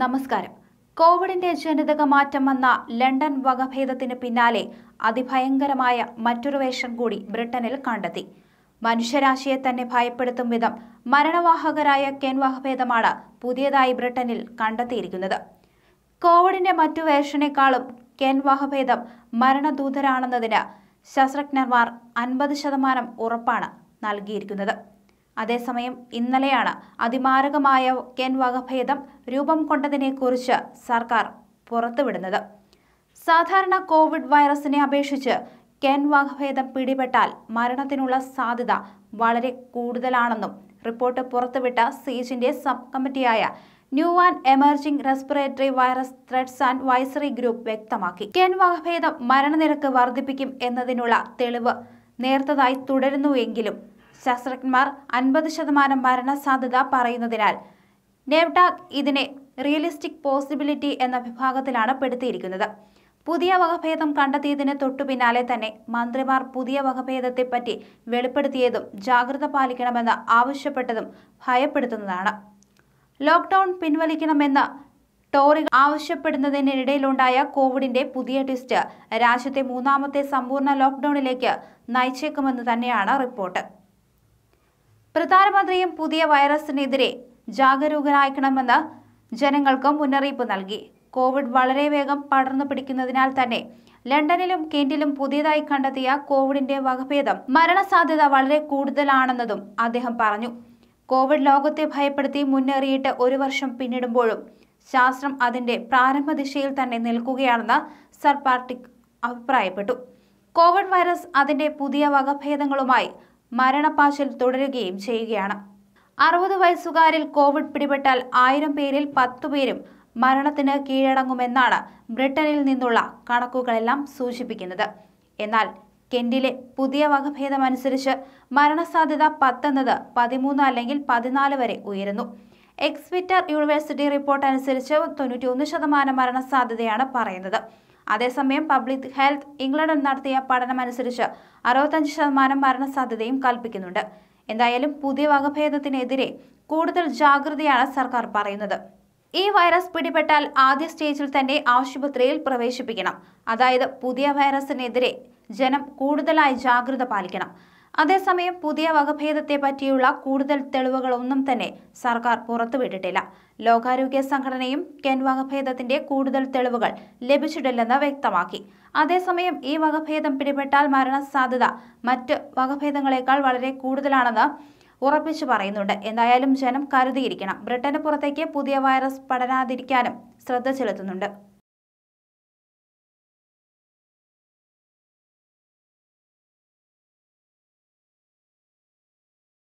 നമസ്കാരം കോവിഡിന്റെ ജനിതക മാറ്റം വന്ന ലണ്ടൻ വകഭേദത്തിന് പിന്നാലെ അതിഭയങ്കരമായ മറ്റൊരു വേഷം കൂടി ബ്രിട്ടനിൽ കണ്ടെത്തി മനുഷ്യരാശിയെ തന്നെ ഭയപ്പെടുത്തും വിധം മരണവാഹകരായ കെൻ വകഭേദമാണ് പുതിയതായി ബ്രിട്ടനിൽ കണ്ടെത്തിയിരിക്കുന്നത് കോവിഡിന്റെ മറ്റു വേഷനേക്കാളും കെൻ വകഭേദം മരണദൂതരാണെന്നതിന് ശാസ്ത്രജ്ഞന്മാർ അൻപത് ശതമാനം ഉറപ്പാണ് നൽകിയിരിക്കുന്നത് അതേസമയം ഇന്നലെയാണ് അതിമാരകമായ കെൻ വകഭേദം രൂപം കൊണ്ടതിനെക്കുറിച്ച് സർക്കാർ പുറത്തുവിടുന്നത് സാധാരണ കോവിഡ് വൈറസിനെ അപേക്ഷിച്ച് കെൻ വകഭേദം പിടിപെട്ടാൽ മരണത്തിനുള്ള സാധ്യത വളരെ കൂടുതലാണെന്നും റിപ്പോർട്ട് പുറത്തുവിട്ട സീജിന്റെ സബ് കമ്മിറ്റിയായ new and emerging respiratory virus threats advisory group വ്യക്തമാക്കി കെൻ വകഭേദം മരണനിരക്ക് വർദ്ധിപ്പിക്കും എന്നതിനുള്ള തെളിവ് നേർത്തതായി തുടരുന്നുവെങ്കിലും ശാസ്ത്രജ്ഞന്മാർ അൻപത് ശതമാനം മരണസാധ്യത പറയുന്നതിനാൽ നെവ്ഡാക് ഇതിനെ റിയലിസ്റ്റിക് പോസിബിലിറ്റി എന്ന വിഭാഗത്തിലാണ് പെടുത്തിയിരിക്കുന്നത് പുതിയ വകഭേദം കണ്ടെത്തിയതിന് തൊട്ടു പിന്നാലെ തന്നെ മന്ത്രിമാർ പുതിയ വകഭേദത്തെപ്പറ്റി വെളിപ്പെടുത്തിയതും ജാഗ്രത പാലിക്കണമെന്ന് ആവശ്യപ്പെട്ടതും ഭയപ്പെടുത്തുന്നതാണ് ലോക്ക്ഡൌൺ പിൻവലിക്കണമെന്ന് ടോറി ആവശ്യപ്പെടുന്നതിനിടയിലുണ്ടായ കോവിഡിന്റെ പുതിയ ട്വിസ്റ്റ് രാജ്യത്തെ മൂന്നാമത്തെ സമ്പൂർണ്ണ ലോക്ക്ഡൌണിലേക്ക് നയിച്ചേക്കുമെന്ന് തന്നെയാണ് റിപ്പോർട്ട് പ്രധാനമന്ത്രിയും പുതിയ വൈറസിനെതിരെ ജാഗരൂകനായിക്കണമെന്ന് ജനങ്ങൾക്ക് മുന്നറിയിപ്പ് നൽകി കോവിഡ് വളരെ വേഗം പടർന്നു പിടിക്കുന്നതിനാൽ തന്നെ ലണ്ടനിലും കെന്റിലും പുതിയതായി കണ്ടെത്തിയ കോവിഡിന്റെ വകഭേദം മരണസാധ്യത വളരെ കൂടുതലാണെന്നതും അദ്ദേഹം പറഞ്ഞു കോവിഡ് ലോകത്തെ ഭയപ്പെടുത്തി മുന്നേറിയിട്ട് ഒരു വർഷം പിന്നിടുമ്പോഴും ശാസ്ത്രം അതിന്റെ പ്രാരംഭ ദിശയിൽ തന്നെ നിൽക്കുകയാണെന്ന് സർ പാർട്ടിക് അഭിപ്രായപ്പെട്ടു കോവിഡ് വൈറസ് അതിന്റെ പുതിയ വകഭേദങ്ങളുമായി മരണപ്പാശൽ തുടരുകയും ചെയ്യുകയാണ് അറുപത് വയസ്സുകാരിൽ കോവിഡ് പിടിപെട്ടാൽ ആയിരം പേരിൽ പേരും മരണത്തിന് കീഴടങ്ങുമെന്നാണ് ബ്രിട്ടനിൽ നിന്നുള്ള കണക്കുകളെല്ലാം സൂചിപ്പിക്കുന്നത് എന്നാൽ കെൻഡിലെ പുതിയ വകഭേദമനുസരിച്ച് അനുസരിച്ച് മരണസാധ്യത പത്തെന്നത് പതിമൂന്ന് അല്ലെങ്കിൽ പതിനാല് വരെ ഉയരുന്നു എക്സ്വിറ്റർ യൂണിവേഴ്സിറ്റി റിപ്പോർട്ട് അനുസരിച്ച് തൊണ്ണൂറ്റിയൊന്ന് ശതമാനം മരണസാധ്യതയാണ് പറയുന്നത് അതേസമയം പബ്ലിക് ഹെൽത്ത് ഇംഗ്ലണ്ടിൽ നടത്തിയ പഠനമനുസരിച്ച് അറുപത്തഞ്ച് ശതമാനം മരണസാധ്യതയും കൽപ്പിക്കുന്നുണ്ട് എന്തായാലും പുതിയ വകഭേദത്തിനെതിരെ കൂടുതൽ ജാഗ്രതയാണ് സർക്കാർ പറയുന്നത് ഈ വൈറസ് പിടിപെട്ടാൽ ആദ്യ സ്റ്റേജിൽ തന്നെ ആശുപത്രിയിൽ പ്രവേശിപ്പിക്കണം അതായത് പുതിയ വൈറസിനെതിരെ ജനം കൂടുതലായി ജാഗ്രത പാലിക്കണം അതേസമയം പുതിയ വകഭേദത്തെ പറ്റിയുള്ള കൂടുതൽ തെളിവുകളൊന്നും തന്നെ സർക്കാർ പുറത്തുവിട്ടിട്ടില്ല ലോകാരോഗ്യ സംഘടനയും കെൻ വകഭേദത്തിന്റെ കൂടുതൽ തെളിവുകൾ ലഭിച്ചിട്ടില്ലെന്ന് വ്യക്തമാക്കി അതേസമയം ഈ വകഭേദം പിടിപെട്ടാൽ മരണസാധ്യത മറ്റ് വകഭേദങ്ങളെക്കാൾ വളരെ കൂടുതലാണെന്ന് ഉറപ്പിച്ചു പറയുന്നുണ്ട് എന്തായാലും ജനം കരുതിയിരിക്കണം ബ്രിട്ടന് പുറത്തേക്ക് പുതിയ വൈറസ് പടരാതിരിക്കാനും ശ്രദ്ധ ചെലുത്തുന്നുണ്ട്